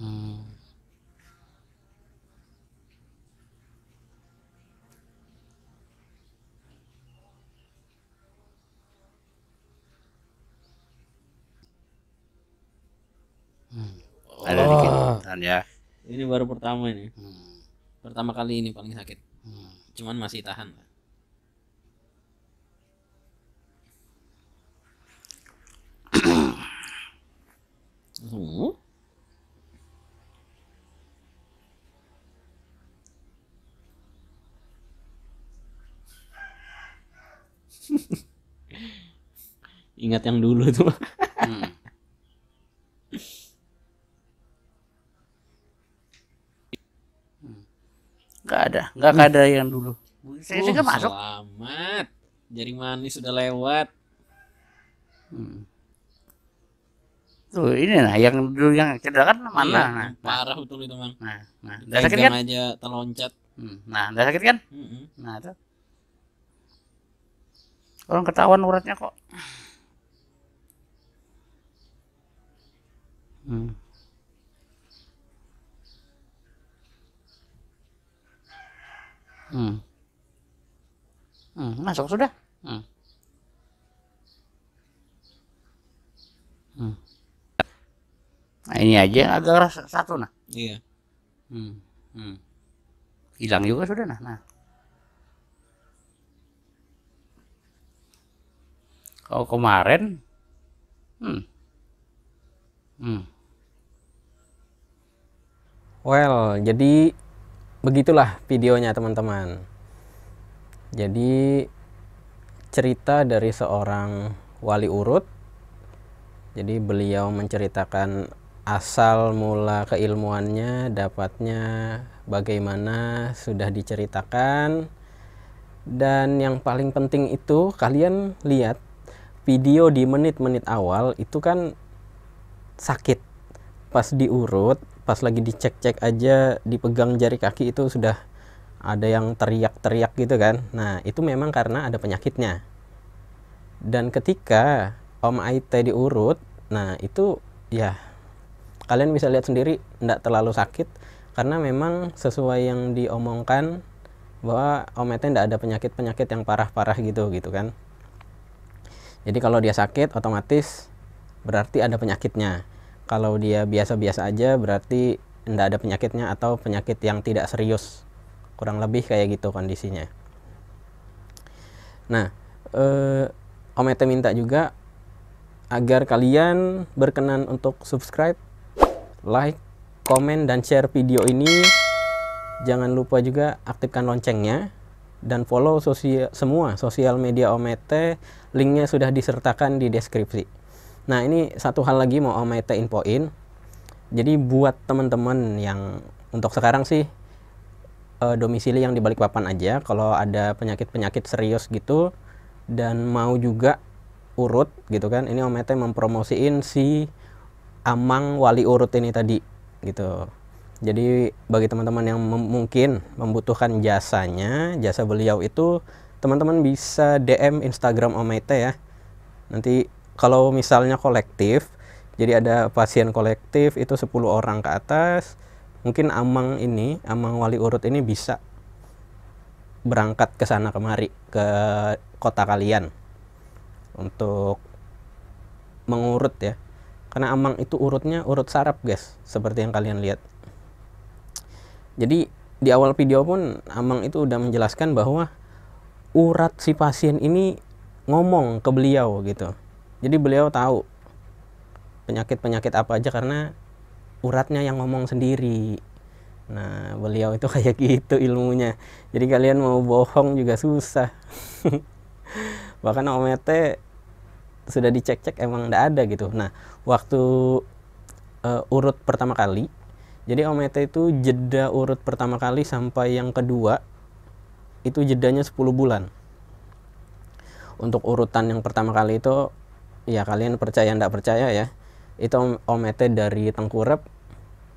Hmm. Hmm. Ada oh. dikit kan ya. Ini baru pertama ini. Hmm. Pertama kali ini paling sakit. Hmm. Cuman masih tahan. hmm. Ingat yang dulu tuh. hmm. Gak ada, gak hmm. ada yang dulu. Saya juga uh, masuk. Selamat. Jari manis sudah lewat. Hmm. Tuh ini nah yang dulu yang cedera kan iya, mana? Iya, nah, parah nah. betul itu mang. Nah, nah. sakit kan? aja terloncat. Hmm. Nah, udah sakit kan? Mm -hmm. Nah itu. Orang ketahuan uratnya kok. Hmm. Hmm. Hmm, masuk sudah. Hmm. Hmm. Nah, ini aja agak satu nah. Iya. Hmm. Hmm. Hilang juga sudah nah. Nah. Kalau kemarin hmm. Hmm. Well, jadi begitulah videonya teman-teman jadi cerita dari seorang wali urut jadi beliau menceritakan asal mula keilmuannya dapatnya bagaimana sudah diceritakan dan yang paling penting itu kalian lihat video di menit-menit awal itu kan sakit pas diurut pas lagi dicek-cek aja dipegang jari kaki itu sudah ada yang teriak-teriak gitu kan. Nah, itu memang karena ada penyakitnya. Dan ketika Om Aite diurut, nah itu ya kalian bisa lihat sendiri tidak terlalu sakit karena memang sesuai yang diomongkan bahwa Om Aite tidak ada penyakit-penyakit yang parah-parah gitu gitu kan. Jadi kalau dia sakit otomatis berarti ada penyakitnya kalau dia biasa-biasa aja berarti tidak ada penyakitnya atau penyakit yang tidak serius kurang lebih kayak gitu kondisinya nah eh, Omete minta juga agar kalian berkenan untuk subscribe like komen dan share video ini jangan lupa juga aktifkan loncengnya dan follow sosial, semua sosial media Omete. Linknya sudah disertakan di deskripsi. Nah ini satu hal lagi mau Om Ete infoin. Jadi buat teman-teman yang untuk sekarang sih uh, domisili yang di balik papan aja. Kalau ada penyakit-penyakit serius gitu dan mau juga urut gitu kan. Ini Om Ete mempromosiin si Amang Wali Urut ini tadi gitu. Jadi bagi teman-teman yang mem mungkin membutuhkan jasanya, jasa beliau itu teman-teman bisa DM Instagram Omete ya. Nanti kalau misalnya kolektif jadi ada pasien kolektif itu 10 orang ke atas mungkin amang ini amang wali urut ini bisa berangkat ke sana kemari ke kota kalian untuk mengurut ya karena amang itu urutnya urut sarap guys seperti yang kalian lihat jadi di awal video pun amang itu udah menjelaskan bahwa urat si pasien ini ngomong ke beliau gitu jadi beliau tahu penyakit-penyakit apa aja karena uratnya yang ngomong sendiri nah beliau itu kayak gitu ilmunya jadi kalian mau bohong juga susah bahkan omete sudah dicek-cek emang tidak ada gitu nah waktu uh, urut pertama kali jadi omete itu jeda urut pertama kali sampai yang kedua itu jedanya 10 bulan untuk urutan yang pertama kali itu ya kalian percaya ndak percaya ya itu omete dari tengkurep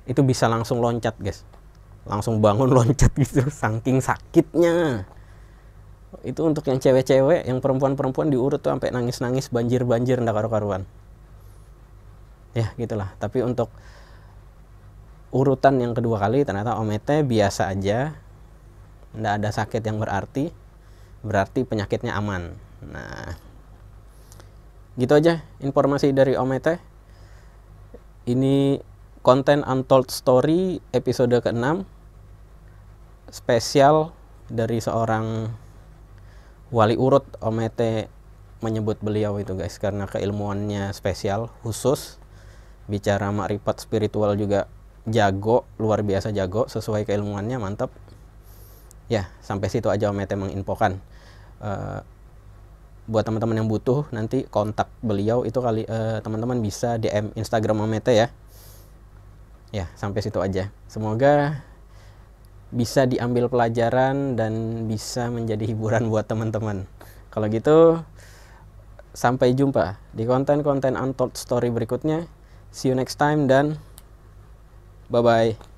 itu bisa langsung loncat guys langsung bangun loncat gitu saking sakitnya itu untuk yang cewek-cewek yang perempuan-perempuan diurut tuh sampai nangis-nangis banjir-banjir ndak karu-karuan ya gitulah tapi untuk urutan yang kedua kali ternyata omete biasa aja ndak ada sakit yang berarti berarti penyakitnya aman nah gitu aja informasi dari Omete Ini konten Untold Story episode ke-6 spesial dari seorang wali urut Omete menyebut beliau itu guys karena keilmuannya spesial khusus bicara makrifat spiritual juga jago luar biasa jago sesuai keilmuannya mantap ya sampai situ aja Omete menginfokan eh, buat teman-teman yang butuh nanti kontak beliau itu kali eh, teman-teman uh, bisa DM Instagram Amete ya. Ya, sampai situ aja. Semoga bisa diambil pelajaran dan bisa menjadi hiburan buat teman-teman. Kalau gitu sampai jumpa di konten-konten Untold Story berikutnya. See you next time dan bye-bye.